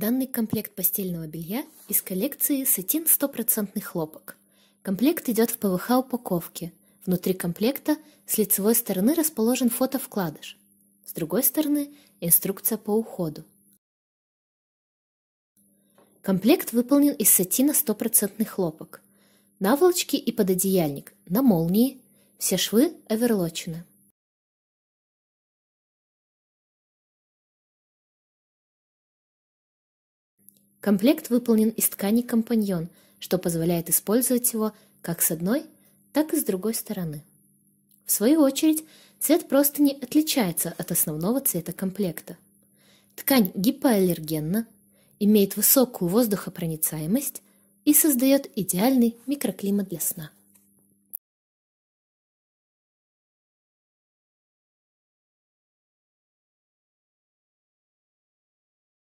Данный комплект постельного белья из коллекции сатин 100% хлопок. Комплект идет в ПВХ упаковке. Внутри комплекта с лицевой стороны расположен фото вкладыш, С другой стороны инструкция по уходу. Комплект выполнен из сатина 100% хлопок. Наволочки и пододеяльник на молнии, все швы оверлочены. Комплект выполнен из ткани компаньон, что позволяет использовать его как с одной, так и с другой стороны. В свою очередь, цвет просто не отличается от основного цвета комплекта. Ткань гипоаллергенна, имеет высокую воздухопроницаемость и создает идеальный микроклимат для сна.